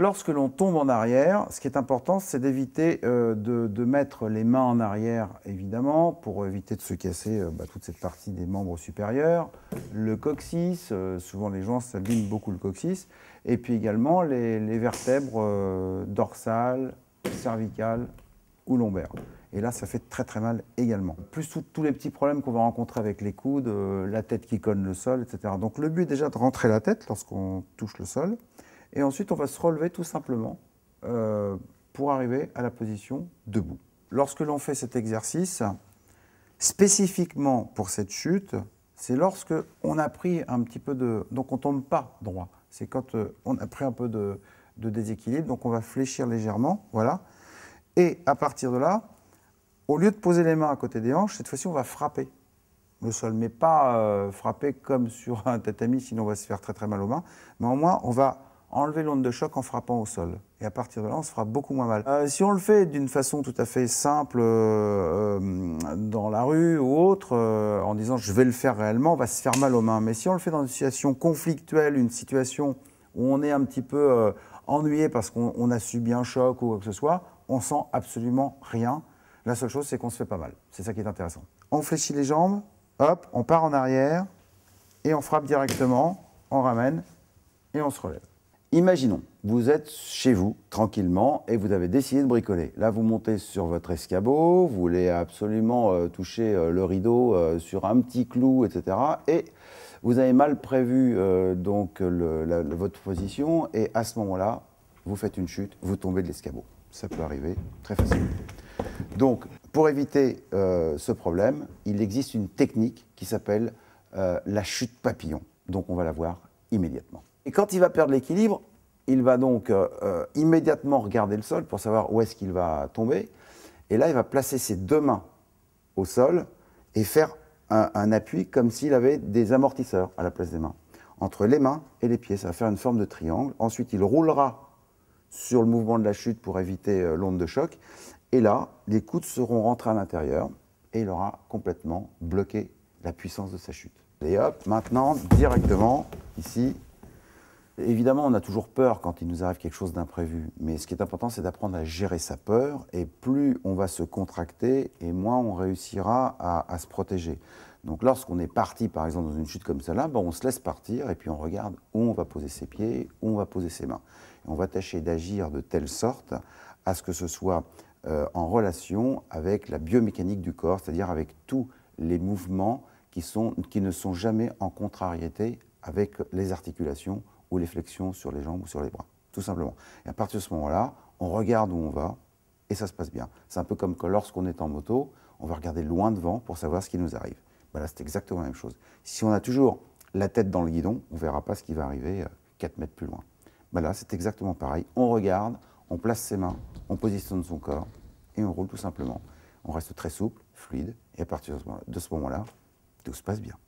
lorsque l'on tombe en arrière, ce qui est important, c'est d'éviter euh, de, mettre les mains en arrière, évidemment, pour éviter de se casser euh, bah, toute cette partie des membres supérieurs, le coccyx, euh, souvent les gens s'abîment beaucoup le coccyx, et puis également les, les vertèbres dorsales, cervicales ou lombaires. Et là, ça fait très très mal également. Plus tous les petits problèmes qu'on va rencontrer avec les coudes, la tête qui conne le sol, etc. Donc le but est déjà de rentrer la tête lorsqu'on touche le sol. Et ensuite, on va se relever tout simplement euh, pour arriver à la position debout. Lorsque l'on fait cet exercice, spécifiquement pour cette chute, c'est lorsque on a pris un petit peu de... Donc on ne tombe pas droit. C'est quand euh, on a pris un peu de, déséquilibre. Donc on va fléchir légèrement. Voilà. Et à partir de là, au lieu de poser les mains à côté des hanches, cette fois-ci, on va frapper le sol. Mais pas euh, frapper comme sur un tatami, sinon on va se faire très très mal aux mains. Mais au moins, on va enlever l'onde de choc en frappant au sol. Et à partir de là, on se fera beaucoup moins mal. Euh, si on le fait d'une façon tout à fait simple euh, euh, dans la rue ou autre, en disant je vais le faire réellement, on va se faire mal aux mains. Mais si on le fait dans une situation conflictuelle, une situation où on est un petit peu ennuyé parce qu'on a subi un choc ou quoi que ce soit, on sent absolument rien. La seule chose, c'est qu'on se fait pas mal. C'est ça qui est intéressant. On fléchit les jambes, hop, on part en arrière et on frappe directement, on ramène et on se relève. Imaginons, vous êtes chez vous, tranquillement, et vous avez décidé de bricoler. Là, vous montez sur votre escabeau, vous voulez absolument euh, toucher euh, le rideau euh, sur un petit clou, etc. Et vous avez mal prévu donc votre position, et à ce moment-là, vous faites une chute, vous tombez de l'escabeau. Ça peut arriver très facilement. Donc, pour éviter ce problème, il existe une technique qui s'appelle la chute papillon. Donc, on va la voir immédiatement. Et quand il va perdre l'équilibre, il va donc euh, euh, immédiatement regarder le sol pour savoir où est-ce qu'il va tomber. Et là, il va placer ses deux mains au sol et faire un, appui comme s'il avait des amortisseurs à la place des mains. Entre les mains et les pieds, ça va faire une forme de triangle. Ensuite, il roulera sur le mouvement de la chute pour éviter euh, l'onde de choc. Et là, les coudes seront rentrés à l'intérieur et il aura complètement bloqué la puissance de sa chute. Et hop, maintenant, directement, ici, Évidemment, on a toujours peur quand il nous arrive quelque chose d'imprévu, mais ce qui est important, c'est d'apprendre à gérer sa peur, et plus on va se contracter, et moins on réussira à, se protéger. Donc lorsqu'on est parti, par exemple, dans une chute comme celle-là, ben, on se laisse partir, et puis on regarde où on va poser ses pieds, où on va poser ses mains. on va tâcher d'agir de telle sorte à ce que ce soit euh, en relation avec la biomécanique du corps, c'est-à-dire avec tous les mouvements qui, sont, qui ne sont jamais en contrariété avec les articulations ou les flexions sur les jambes ou sur les bras, tout simplement. Et à partir de ce moment-là, on regarde où on va et ça se passe bien. C'est un peu comme lorsqu'on est en moto, on va regarder loin devant pour savoir ce qui nous arrive. Ben là, c'est exactement la même chose. Si on a toujours la tête dans le guidon, on ne verra pas ce qui va arriver 4 euh, mètres plus loin. Ben là, c'est exactement pareil. On regarde, on place ses mains, on positionne son corps et on roule tout simplement. On reste très souple, fluide, et à partir de ce moment-là, tout se passe bien.